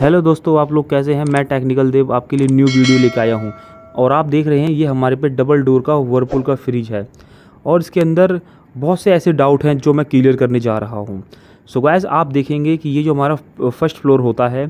hello दोस्तों आप लोग कैसे हैं मैं टेक्निकल देव आपके लिए न्यू वीडियो लेकर आया हूँ और आप देख रहे हैं ये हमारे पे डबल डोर का वर्लपुल का फ्रिज है और इसके अंदर बहुत से ऐसे डाउट हैं जो मैं क्लियर करने जा रहा हूँ सो so आप देखेंगे कि ये जो हमारा फर्स्ट फ्लोर होता है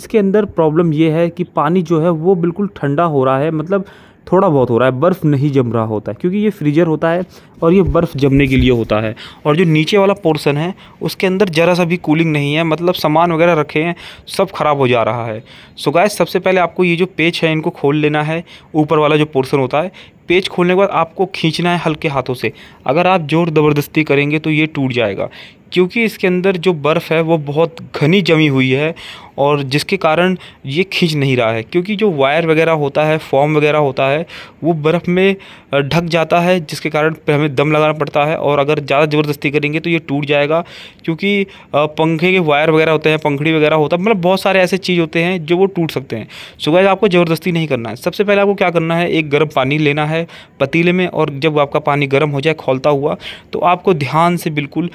इसके अंदर प्रॉब्लम ये है कि पानी जो है वो बिल्कुल ठंडा हो रहा है मतलब थोड़ा बहुत हो रहा है बर्फ़ नहीं जम रहा होता है क्योंकि ये फ्रीजर होता है और ये बर्फ़ जमने के लिए होता है और जो नीचे वाला पोर्सन है उसके अंदर ज़रा सा भी कूलिंग नहीं है मतलब सामान वगैरह रखे हैं सब ख़राब हो जा रहा है सो गाय सबसे पहले आपको ये जो पेच है इनको खोल लेना है ऊपर वाला जो पोर्सन होता है पेज खोलने के बाद आपको खींचना है हल्के हाथों से अगर आप ज़ोर ज़बरदस्ती करेंगे तो ये टूट जाएगा क्योंकि इसके अंदर जो बर्फ़ है वो बहुत घनी जमी हुई है और जिसके कारण ये खींच नहीं रहा है क्योंकि जो वायर वगैरह होता है फॉर्म वगैरह होता है वो बर्फ़ में ढक जाता है जिसके कारण हमें दम लगाना पड़ता है और अगर ज़्यादा ज़बरदस्ती करेंगे तो ये टूट जाएगा क्योंकि पंखे के वायर वगैरह होते हैं पंखड़ी वगैरह होता है मतलब बहुत सारे ऐसे चीज़ होते हैं जो वो टूट सकते हैं सुबह आपको ज़बरदस्ती नहीं करना है सबसे पहले आपको क्या करना है एक गर्म पानी लेना है पतीले में और जब आपका पानी गर्म हो जाए खोलता हुआ तो आपको ध्यान से बिल्कुल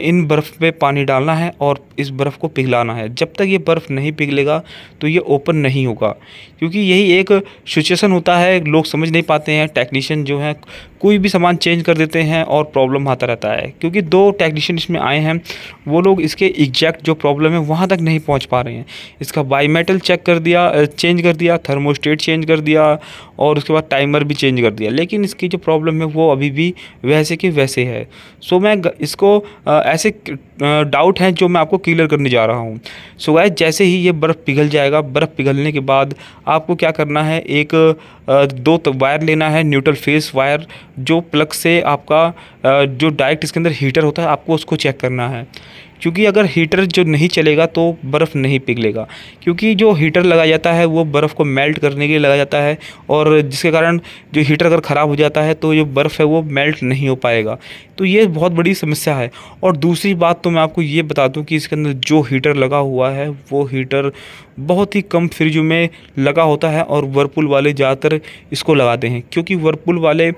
इन बर्फ़ पर पानी डालना है और इस बर्फ़ को पिघलाना है जब तक ये बर्फ़ नहीं पिघलेगा तो ये ओपन नहीं होगा क्योंकि यही एक सिचुएसन होता है लोग समझ नहीं पाते हैं टेक्नीशियन जो है कोई भी सामान चेंज कर देते हैं और प्रॉब्लम आता रहता है क्योंकि दो टेक्नीशियन इसमें आए हैं वो लोग इसके एग्जैक्ट जो प्रॉब्लम है वहाँ तक नहीं पहुँच पा रहे हैं इसका बायोमेटल चेक कर दिया चेंज कर दिया थर्मोस्टेट चेंज कर दिया और उसके बाद टाइमर भी चेंज कर दिया लेकिन इसकी जो प्रॉब्लम है वो अभी भी वैसे कि वैसे है सो मैं इसको ऐसे डाउट हैं जो मैं आपको क्लियर करने जा रहा हूँ सो so गैस जैसे ही ये बर्फ़ पिघल जाएगा बर्फ़ पिघलने के बाद आपको क्या करना है एक दो तो वायर लेना है न्यूट्रल फेस वायर जो प्लग से आपका जो डायरेक्ट इसके अंदर हीटर होता है आपको उसको चेक करना है क्योंकि अगर हीटर जो नहीं चलेगा तो बर्फ़ नहीं पिघलेगा क्योंकि जो हीटर लगाया जाता है वो बर्फ़ को मेल्ट करने के लिए लगाया जाता है और जिसके कारण जो हीटर अगर ख़राब हो जाता है तो जो बर्फ़ है वो मेल्ट नहीं हो पाएगा तो ये बहुत बड़ी समस्या है और दूसरी बात तो मैं आपको ये बता दूँ कि इसके अंदर जो हीटर लगा हुआ है वो हीटर बहुत ही कम फ्रिज में लगा होता है और वर्लपूल वाले ज़्यादातर इसको लगाते हैं क्योंकि वर्लपूल वाले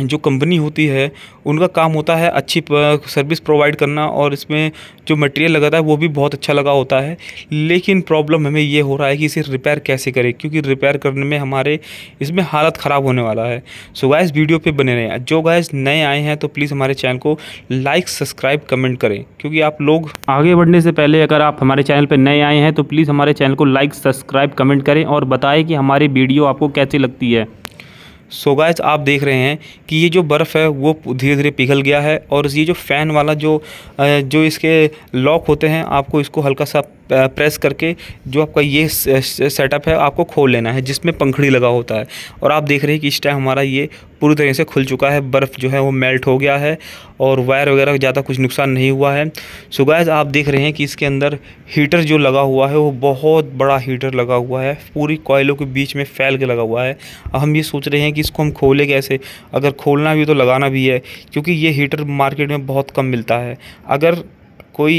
जो कंपनी होती है उनका काम होता है अच्छी सर्विस प्रोवाइड करना और इसमें जो मटेरियल लगाता है वो भी बहुत अच्छा लगा होता है लेकिन प्रॉब्लम हमें ये हो रहा है कि इसे रिपेयर कैसे करें क्योंकि रिपेयर करने में हमारे इसमें हालत ख़राब होने वाला है सो गाइस वीडियो पे बने रहें जो गाइस नए आए हैं तो प्लीज़ हमारे चैनल को लाइक सब्सक्राइब कमेंट करें क्योंकि आप लोग आगे बढ़ने से पहले अगर आप हमारे चैनल पर नए आए हैं तो प्लीज़ हमारे चैनल को लाइक सब्सक्राइब कमेंट करें और बताएँ कि हमारी वीडियो आपको कैसी लगती है सो so गायस आप देख रहे हैं कि ये जो बर्फ़ है वो धीरे धीरे पिघल गया है और ये जो फ़ैन वाला जो जो इसके लॉक होते हैं आपको इसको हल्का सा प्रेस करके जो आपका ये सेटअप है आपको खोल लेना है जिसमें पंखड़ी लगा होता है और आप देख रहे हैं कि इस टाइम हमारा ये पूरी तरह से खुल चुका है बर्फ़ जो है वो मेल्ट हो गया है और वायर वगैरह ज़्यादा कुछ नुकसान नहीं हुआ है सो गैज़ आप देख रहे हैं कि इसके अंदर हीटर जो लगा हुआ है वो बहुत बड़ा हीटर लगा हुआ है पूरी कोयलों के बीच में फैल के लगा हुआ है हम ये सोच रहे हैं कि इसको हम खोलें कैसे अगर खोलना भी तो लगाना भी है क्योंकि ये हीटर मार्केट में बहुत कम मिलता है अगर कोई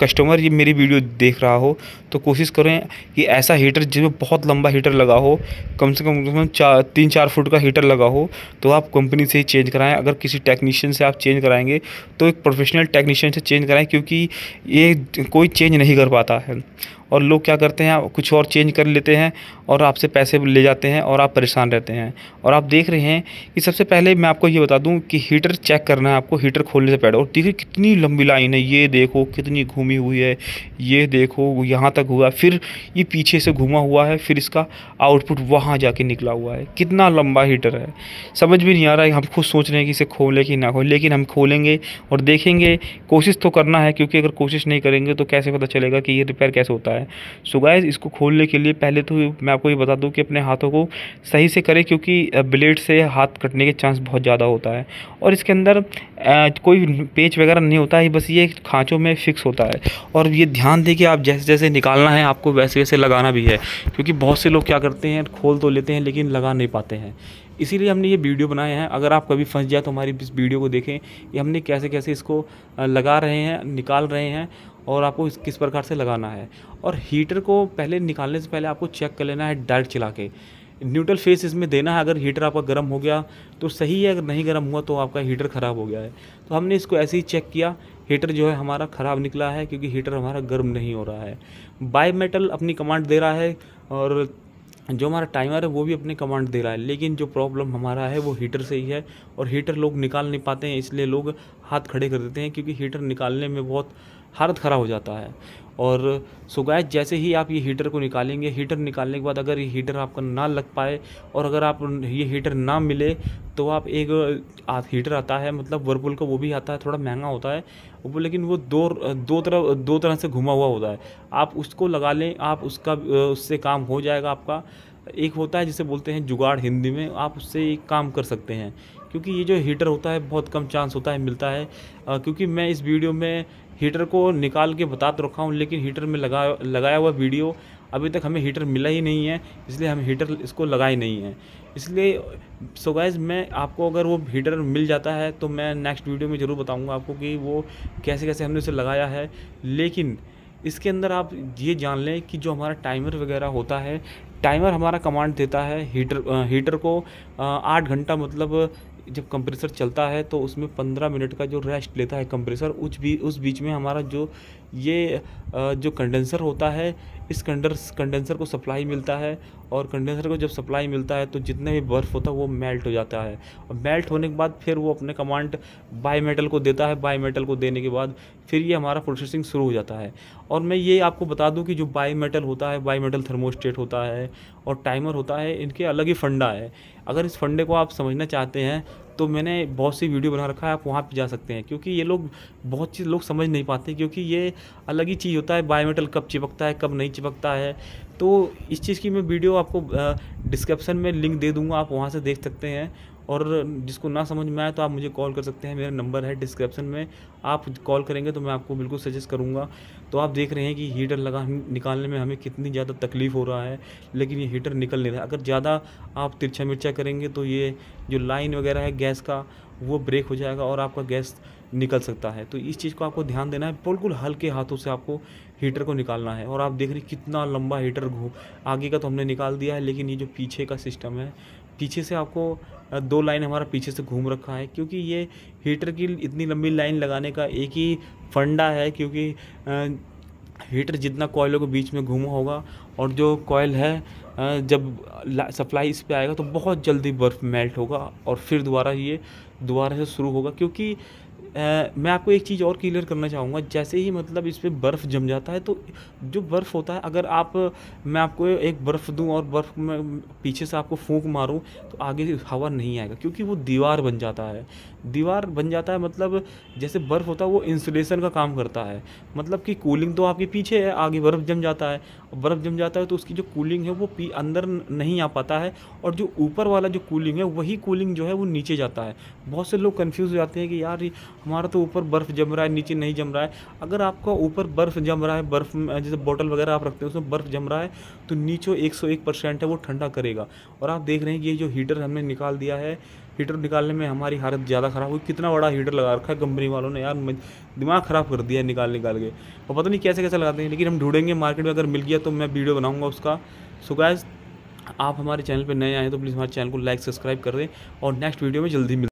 कस्टमर ये मेरी वीडियो देख रहा हो तो कोशिश करें कि ऐसा हीटर जिसमें बहुत लंबा हीटर लगा हो कम से कम कम चार तीन चार फुट का हीटर लगा हो तो आप कंपनी से ही चेंज कराएं अगर किसी टेक्नीशियन से आप चेंज कराएंगे तो एक प्रोफेशनल टेक्नीशियन से चेंज कराएं क्योंकि ये कोई चेंज नहीं कर पाता है और लोग क्या करते हैं कुछ और चेंज कर लेते हैं और आपसे पैसे ले जाते हैं और आप परेशान रहते हैं और आप देख रहे हैं कि सबसे पहले मैं आपको ये बता दूं कि हीटर चेक करना है आपको हीटर खोलने से पहले और देखिए कितनी लंबी लाइन है ये देखो कितनी घूमी हुई है ये देखो यहाँ तक हुआ फिर ये पीछे से घूमा हुआ है फिर इसका आउटपुट वहाँ जा निकला हुआ है कितना लंबा हीटर है समझ भी नहीं आ रहा है हम खुद सोच रहे हैं कि इसे खोलें कि ना खोलें लेकिन हम खोलेंगे और देखेंगे कोशिश तो करना है क्योंकि अगर कोशिश नहीं करेंगे तो कैसे पता चलेगा कि ये रिपेयर कैसे होता है है सो गाइज इसको खोलने के लिए पहले तो मैं आपको ये बता दूँ कि अपने हाथों को सही से करें क्योंकि ब्लेड से हाथ कटने के चांस बहुत ज़्यादा होता है और इसके अंदर कोई पेच वगैरह नहीं होता है बस ये खाँचों में फिक्स होता है और ये ध्यान दें कि आप जैसे जैसे निकालना है आपको वैसे वैसे लगाना भी है क्योंकि बहुत से लोग क्या करते हैं खोल तो लेते हैं लेकिन लगा नहीं पाते हैं इसीलिए हमने ये वीडियो बनाए हैं अगर आप कभी फंस जाए तो हमारी इस वीडियो को देखें कि हमने कैसे कैसे इसको लगा रहे हैं निकाल रहे हैं और आपको इस किस प्रकार से लगाना है और हीटर को पहले निकालने से पहले आपको चेक कर लेना है डायरेक्ट चला के न्यूट्रल फेस इसमें देना है अगर हीटर आपका गर्म हो गया तो सही है अगर नहीं गर्म हुआ तो आपका हीटर ख़राब हो गया है तो हमने इसको ऐसे ही चेक किया हीटर जो है हमारा ख़राब निकला है क्योंकि हीटर हमारा गर्म नहीं हो रहा है बाय मेटल अपनी कमांड दे रहा है और जो हमारा टाइमर है वो भी अपने कमांड दे रहा है लेकिन जो प्रॉब्लम हमारा है वो हीटर से ही है और हीटर लोग निकाल नहीं पाते हैं इसलिए लोग हाथ खड़े कर देते हैं क्योंकि हीटर निकालने में बहुत हालत ख़राब हो जाता है और सो गाय जैसे ही आप ये हीटर को निकालेंगे हीटर निकालने के बाद अगर ये हीटर आपका ना लग पाए और अगर आप ये हीटर ना मिले तो आप एक आ, हीटर आता है मतलब वर्पुल का वो भी आता है थोड़ा महंगा होता है वो लेकिन वो दो दो तरह दो तरह से घुमा हुआ होता है आप उसको लगा लें आप उसका उससे काम हो जाएगा आपका एक होता है जिसे बोलते हैं जुगाड़ हिंदी में आप उससे एक काम कर सकते हैं क्योंकि ये जो हीटर होता है बहुत कम चांस होता है मिलता है आ, क्योंकि मैं इस वीडियो में हीटर को निकाल के बता तो रखा हूँ लेकिन हीटर में लगा लगाया हुआ वीडियो अभी तक हमें हीटर मिला ही नहीं है इसलिए हम हीटर इसको लगाए नहीं हैं इसलिए सो गाइज मैं आपको अगर वो हीटर मिल जाता है तो मैं नेक्स्ट वीडियो में ज़रूर बताऊँगा आपको कि वो कैसे कैसे हमने उसे लगाया है लेकिन इसके अंदर आप ये जान लें कि जो हमारा टाइमर वगैरह होता है टाइमर हमारा कमांड देता है हीटर हीटर को आठ घंटा मतलब जब कंप्रेसर चलता है तो उसमें पंद्रह मिनट का जो रेस्ट लेता है कंप्रेसर उस भी उस बीच में हमारा जो ये जो कंडेंसर होता है इस कंडर्स कंडेंसर को सप्लाई मिलता है और कंडेंसर को जब सप्लाई मिलता है तो जितना भी बर्फ़ होता है वो मेल्ट हो जाता है और मेल्ट होने के बाद फिर वो अपने कमांड बाई मेटल को देता है बाई मेटल को देने के बाद फिर ये हमारा प्रोसेसिंग शुरू हो जाता है और मैं ये आपको बता दूं कि जो बाई मेटल होता है बाई मेटल थर्मोस्टेट होता है और टाइमर होता है इनके अलग ही फंडा है अगर इस फंडे को आप समझना चाहते हैं तो मैंने बहुत सी वीडियो बना रखा है आप वहाँ पर जा सकते हैं क्योंकि ये लोग बहुत चीज़ लोग समझ नहीं पाते क्योंकि ये अलग ही चीज़ होता है बायोमेटल कब चिपकता है कब नहीं चिपकता है तो इस चीज़ की मैं वीडियो आपको डिस्क्रिप्शन में लिंक दे दूँगा आप वहाँ से देख सकते हैं और जिसको ना समझ में आए तो आप मुझे कॉल कर सकते हैं मेरा नंबर है डिस्क्रिप्शन में आप कॉल करेंगे तो मैं आपको बिल्कुल सजेस्ट करूँगा तो आप देख रहे हैं कि हीटर लगा निकालने में हमें कितनी ज़्यादा तकलीफ़ हो रहा है लेकिन ये हीटर निकल नहीं रहा अगर ज़्यादा आप तिरछा मिर्चा करेंगे तो ये जो लाइन वगैरह है गैस का वो ब्रेक हो जाएगा और आपका गैस निकल सकता है तो इस चीज़ को आपको ध्यान देना है बिल्कुल हल्के हाथों से आपको हीटर को निकालना है और आप देख रहे कितना लंबा हीटर घो आगे का तो हमने निकाल दिया है लेकिन ये जो पीछे का सिस्टम है पीछे से आपको दो लाइन हमारा पीछे से घूम रखा है क्योंकि ये हीटर की इतनी लंबी लाइन लगाने का एक ही फंडा है क्योंकि हीटर जितना कोयलों के बीच में घूमा होगा और जो कोयल है जब सप्लाई इस पर आएगा तो बहुत जल्दी बर्फ़ मेल्ट होगा और फिर दोबारा ये दोबारा से शुरू होगा क्योंकि मैं आपको एक चीज़ और क्लियर करना चाहूँगा जैसे ही मतलब इस पर बर्फ़ जम जाता है तो जो बर्फ़ होता है अगर आप मैं आपको एक बर्फ़ दूँ और बर्फ़ में पीछे से आपको फूंक मारूँ तो आगे हवा नहीं आएगा क्योंकि वो दीवार बन जाता है दीवार बन जाता है मतलब जैसे बर्फ़ होता है वो इंसुलेशन का काम करता है मतलब कि कूलिंग तो आपके पीछे है आगे बर्फ़ जम जाता है बर्फ़ जम जाता है तो उसकी जो कूलिंग है वो अंदर नहीं आ पाता है और जो ऊपर वाला जो कूलिंग है वही कूलिंग जो है वो नीचे जाता है बहुत से लोग कन्फ्यूज़ हो जाते हैं कि यार हमारा तो ऊपर बर्फ़ जम रहा है नीचे नहीं जम रहा है अगर आपका ऊपर बर्फ़ जम रहा है बर्फ़ जैसे बॉटल वगैरह आप रखते हैं उसमें बर्फ़ जम रहा है तो नीचे एक सौ एक परसेंट है वो ठंडा करेगा और आप देख रहे हैं कि ये जो हीटर हमने निकाल दिया है हीटर निकालने में हमारी हालत ज़्यादा ख़राब हुई कितना बड़ा हीटर लगा रखा है कंपनी वालों ने यार दिमाग ख़राब कर दिया निकाल निकाल के और पता नहीं कैसे कैसे लगाते हैं लेकिन हम ढूंढेंगे मार्केट में अगर मिल गया तो मैं वीडियो बनाऊँगा उसका सो गैस आप हमारे चैनल पर नए आए तो प्लीज़ हमारे चैनल को लाइक सब्सक्राइब कर दें और नेक्स्ट वीडियो में जल्दी मिल